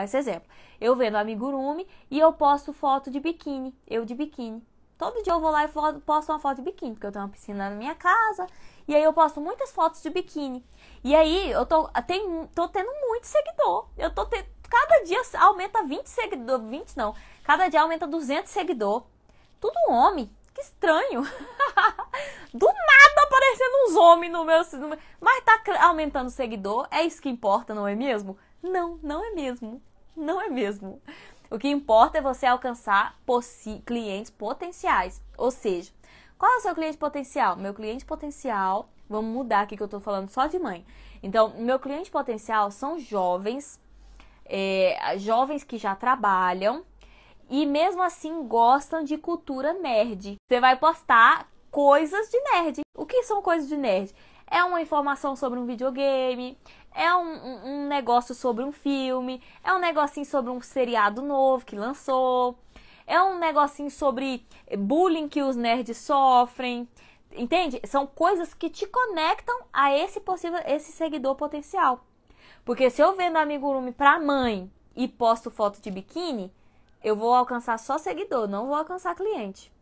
Esse exemplo, eu vendo amigurumi e eu posto foto de biquíni, eu de biquíni. Todo dia eu vou lá e posto uma foto de biquíni, porque eu tenho uma piscina na minha casa, e aí eu posto muitas fotos de biquíni. E aí eu tô, tem, tô tendo muito seguidor. Eu tô cada dia aumenta 20 seguidor, 20 não. Cada dia aumenta 200 seguidor. Tudo homem. Que estranho. Do nada aparecendo uns homens no meu, no meu, mas tá aumentando seguidor, é isso que importa, não é mesmo? Não, não é mesmo. Não é mesmo? O que importa é você alcançar clientes potenciais. Ou seja, qual é o seu cliente potencial? Meu cliente potencial, vamos mudar aqui que eu estou falando só de mãe. Então, meu cliente potencial são jovens, é, jovens que já trabalham e mesmo assim gostam de cultura nerd. Você vai postar coisas de nerd. O que são coisas de nerd? é uma informação sobre um videogame, é um, um, negócio sobre um filme, é um negocinho sobre um seriado novo que lançou, é um negocinho sobre bullying que os nerds sofrem. Entende? São coisas que te conectam a esse possível, esse seguidor potencial. Porque se eu vendo amigurumi pra mãe e posto foto de biquíni, eu vou alcançar só seguidor, não vou alcançar cliente.